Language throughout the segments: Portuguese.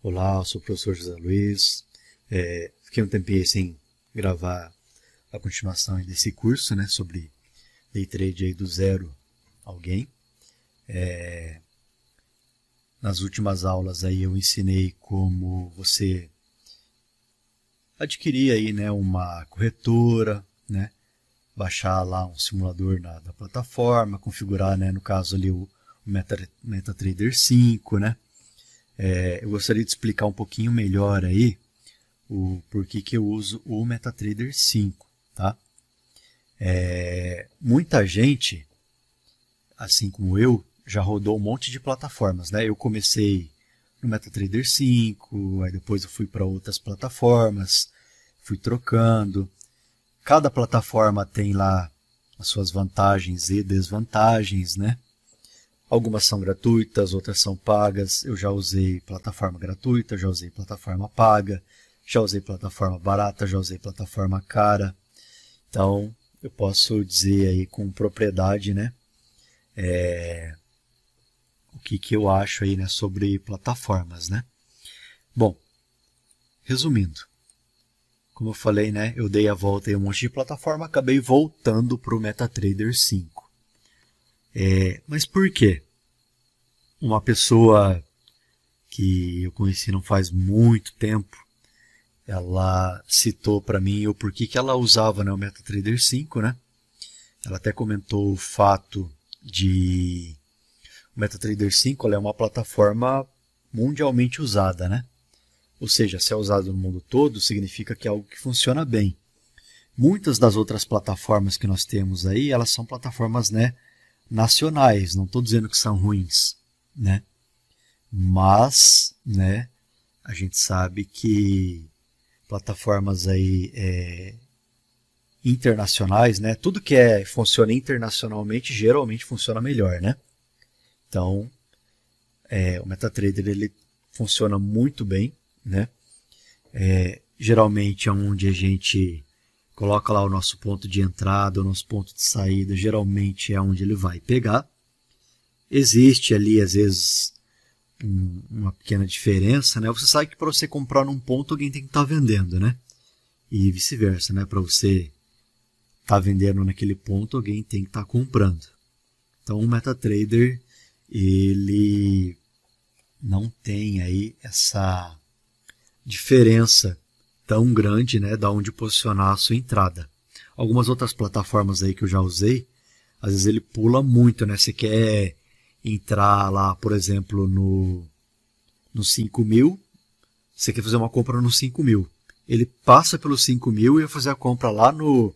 Olá, eu sou o professor José Luiz. É, fiquei um tempinho sem gravar a continuação desse curso, né, sobre day trade aí do zero alguém. É, nas últimas aulas aí eu ensinei como você adquirir aí, né, uma corretora, né, baixar lá um simulador na, da plataforma, configurar, né, no caso ali o MetaTrader 5, né, é, eu gostaria de explicar um pouquinho melhor aí o porquê que eu uso o MetaTrader 5, tá? É, muita gente, assim como eu, já rodou um monte de plataformas, né? Eu comecei no MetaTrader 5, aí depois eu fui para outras plataformas, fui trocando. Cada plataforma tem lá as suas vantagens e desvantagens, né? Algumas são gratuitas, outras são pagas. Eu já usei plataforma gratuita, já usei plataforma paga, já usei plataforma barata, já usei plataforma cara. Então, eu posso dizer aí com propriedade, né? É, o que, que eu acho aí, né, sobre plataformas, né? Bom, resumindo, como eu falei, né, eu dei a volta em um monte de plataforma, acabei voltando para o MetaTrader 5. É, mas por quê? Uma pessoa que eu conheci não faz muito tempo, ela citou para mim o porquê que ela usava né, o MetaTrader 5, né? Ela até comentou o fato de o MetaTrader 5 é uma plataforma mundialmente usada, né? Ou seja, se é usado no mundo todo, significa que é algo que funciona bem. Muitas das outras plataformas que nós temos aí, elas são plataformas né, nacionais. Não estou dizendo que são ruins, né? Mas, né? A gente sabe que plataformas aí é, internacionais, né? Tudo que é funciona internacionalmente geralmente funciona melhor, né? Então, é, o MetaTrader ele funciona muito bem, né? É, geralmente é onde a gente coloca lá o nosso ponto de entrada, o nosso ponto de saída, geralmente é onde ele vai pegar. Existe ali, às vezes, um, uma pequena diferença, né? Você sabe que para você comprar num ponto, alguém tem que estar tá vendendo, né? E vice-versa, né? Para você estar tá vendendo naquele ponto, alguém tem que estar tá comprando. Então, o MetaTrader, ele não tem aí essa diferença tão grande, né, da onde posicionar a sua entrada. Algumas outras plataformas aí que eu já usei, às vezes ele pula muito, né? Você quer entrar lá, por exemplo, no, no 5 mil, você quer fazer uma compra no 5000. mil. Ele passa pelo 5000 mil e vai fazer a compra lá no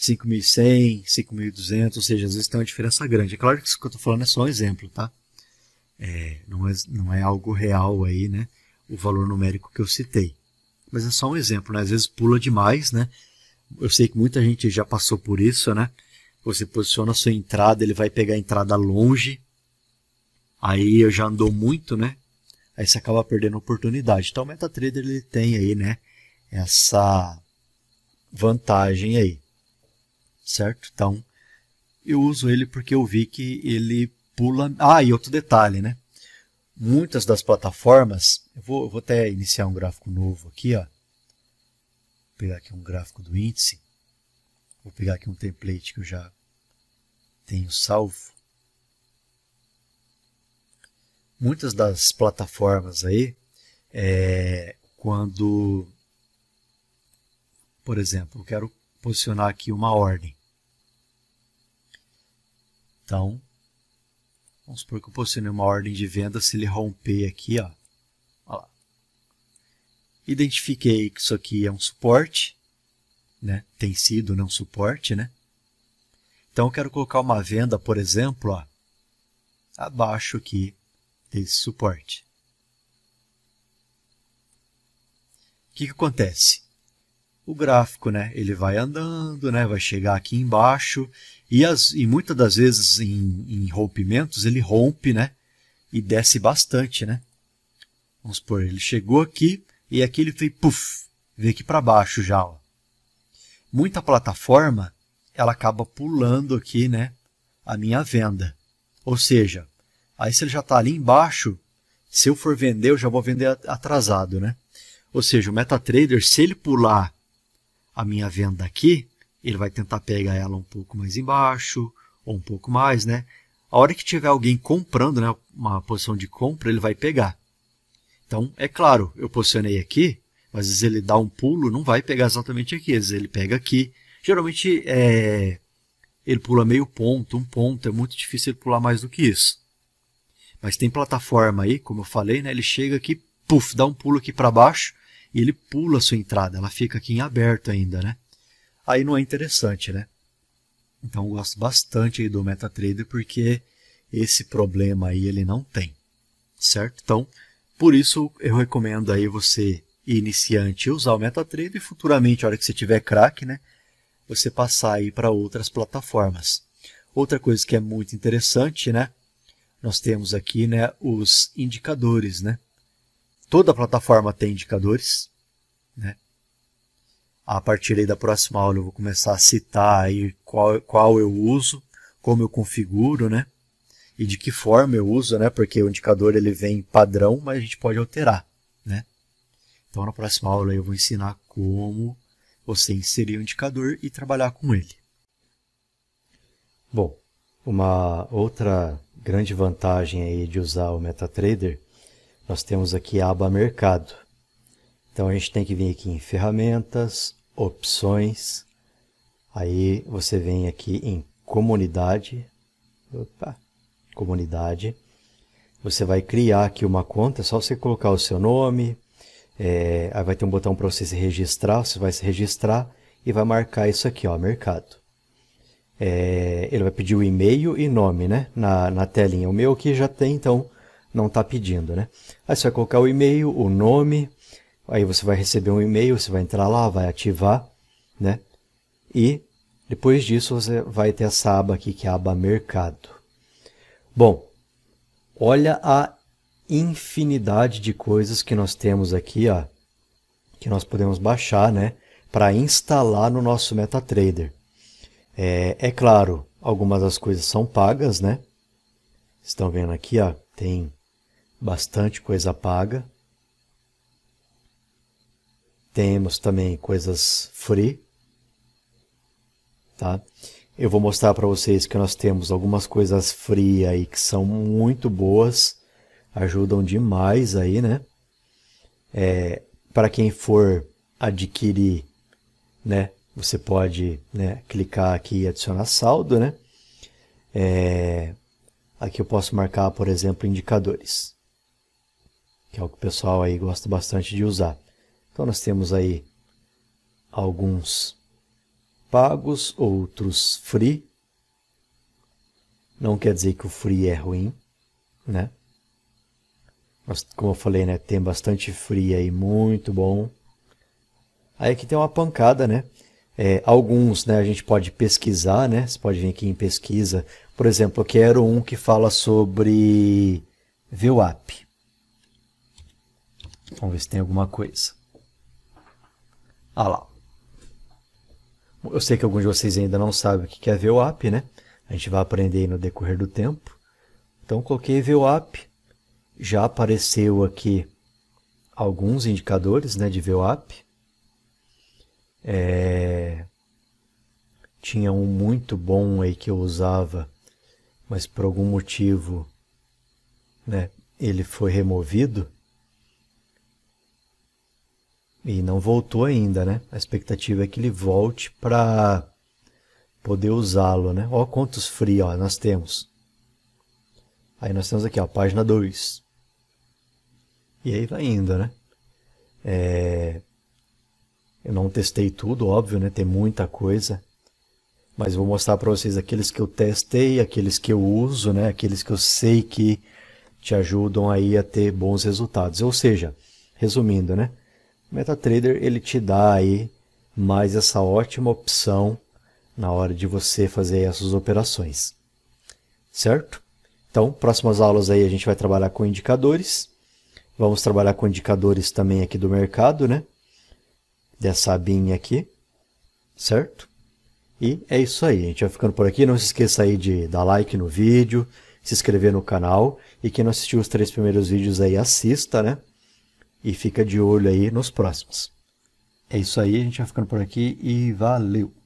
5.100, 5.200, ou seja, às vezes tem uma diferença grande. É claro que isso que eu estou falando é só um exemplo, tá? É, não, é, não é algo real aí, né? O valor numérico que eu citei mas é só um exemplo, né? Às vezes pula demais, né? Eu sei que muita gente já passou por isso, né? Você posiciona a sua entrada, ele vai pegar a entrada longe, aí eu já andou muito, né? Aí você acaba perdendo a oportunidade. Então o MetaTrader ele tem aí, né? Essa vantagem aí, certo? Então eu uso ele porque eu vi que ele pula. Ah, e outro detalhe, né? muitas das plataformas, eu vou, eu vou até iniciar um gráfico novo aqui, ó. Vou pegar aqui um gráfico do índice, vou pegar aqui um template que eu já tenho salvo. Muitas das plataformas aí, é, quando, por exemplo, eu quero posicionar aqui uma ordem. Então, Vamos supor que eu posicionei uma ordem de venda, se ele romper aqui, ó. ó Identifiquei que isso aqui é um suporte, né? Tem sido não né, suporte, né? Então eu quero colocar uma venda, por exemplo, ó, abaixo aqui desse suporte. O que, que acontece? o gráfico, né? Ele vai andando, né? Vai chegar aqui embaixo e, as, e muitas das vezes em, em rompimentos ele rompe, né? E desce bastante, né? Vamos supor, ele chegou aqui e aqui ele fez puff, veio aqui para baixo já. Ó. Muita plataforma ela acaba pulando aqui, né? A minha venda. Ou seja, aí se ele já está ali embaixo, se eu for vender, eu já vou vender atrasado, né? Ou seja, o MetaTrader, se ele pular a minha venda aqui, ele vai tentar pegar ela um pouco mais embaixo, ou um pouco mais, né? A hora que tiver alguém comprando, né, uma posição de compra, ele vai pegar. Então, é claro, eu posicionei aqui, mas às vezes ele dá um pulo, não vai pegar exatamente aqui, às vezes ele pega aqui. Geralmente, é, ele pula meio ponto, um ponto, é muito difícil ele pular mais do que isso. Mas tem plataforma aí, como eu falei, né, ele chega aqui, puf, dá um pulo aqui para baixo, e ele pula a sua entrada, ela fica aqui em aberto ainda, né? Aí não é interessante, né? Então eu gosto bastante aí do MetaTrader porque esse problema aí ele não tem, certo? Então, por isso eu recomendo aí você iniciante usar o MetaTrader e futuramente, a hora que você tiver craque, né, você passar aí para outras plataformas. Outra coisa que é muito interessante, né, nós temos aqui, né, os indicadores, né? Toda plataforma tem indicadores. Né? A partir da próxima aula eu vou começar a citar aí qual, qual eu uso, como eu configuro, né? E de que forma eu uso, né? Porque o indicador ele vem padrão, mas a gente pode alterar, né? Então na próxima aula eu vou ensinar como você inserir o indicador e trabalhar com ele. Bom, uma outra grande vantagem aí de usar o MetaTrader nós temos aqui a aba Mercado. Então a gente tem que vir aqui em Ferramentas, Opções, aí você vem aqui em Comunidade, opa, Comunidade, você vai criar aqui uma conta, é só você colocar o seu nome, é, aí vai ter um botão para você se registrar, você vai se registrar e vai marcar isso aqui, ó, mercado. É, ele vai pedir o e-mail e nome, né, na, na telinha. O meu aqui já tem, então, não está pedindo, né? Aí você vai colocar o e-mail, o nome, aí você vai receber um e-mail, você vai entrar lá, vai ativar, né? E depois disso você vai ter essa aba aqui que é a aba mercado. Bom, olha a infinidade de coisas que nós temos aqui, ó, que nós podemos baixar, né, para instalar no nosso MetaTrader. É, é claro, algumas das coisas são pagas, né? Estão vendo aqui, ó, tem bastante coisa paga. Temos também coisas free, tá? Eu vou mostrar para vocês que nós temos algumas coisas free aí que são muito boas, ajudam demais aí, né? É, para quem for adquirir, né? Você pode né, clicar aqui e adicionar saldo, né? É, aqui eu posso marcar, por exemplo, indicadores que é o que o pessoal aí gosta bastante de usar. Então nós temos aí alguns pagos, outros free. Não quer dizer que o free é ruim, né? Mas como eu falei, né, tem bastante free aí, muito bom. Aí aqui tem uma pancada, né? É, alguns, né, a gente pode pesquisar, né? Você pode vir aqui em pesquisa. Por exemplo, eu quero um que fala sobre VWAP. Vamos ver se tem alguma coisa. Ah lá. Eu sei que alguns de vocês ainda não sabem o que é VWAP, né? A gente vai aprender no decorrer do tempo. Então, coloquei VWAP. Já apareceu aqui alguns indicadores né, de VWAP. É... Tinha um muito bom aí que eu usava, mas por algum motivo né, ele foi removido. E não voltou ainda, né? A expectativa é que ele volte para poder usá-lo, né? Olha quantos free, ó, nós temos. Aí nós temos aqui, ó, página 2. E aí vai indo, né? É... Eu não testei tudo, óbvio, né? Tem muita coisa. Mas vou mostrar para vocês aqueles que eu testei, aqueles que eu uso, né? Aqueles que eu sei que te ajudam aí a ter bons resultados. Ou seja, resumindo, né? MetaTrader ele te dá aí mais essa ótima opção na hora de você fazer essas operações. Certo? Então, próximas aulas aí a gente vai trabalhar com indicadores. Vamos trabalhar com indicadores também aqui do mercado, né? Dessa abinha aqui, certo? E é isso aí, a gente vai ficando por aqui. Não se esqueça aí de dar like no vídeo, se inscrever no canal. E quem não assistiu os três primeiros vídeos aí, assista, né? e fica de olho aí nos próximos. É isso aí, a gente vai ficando por aqui e valeu!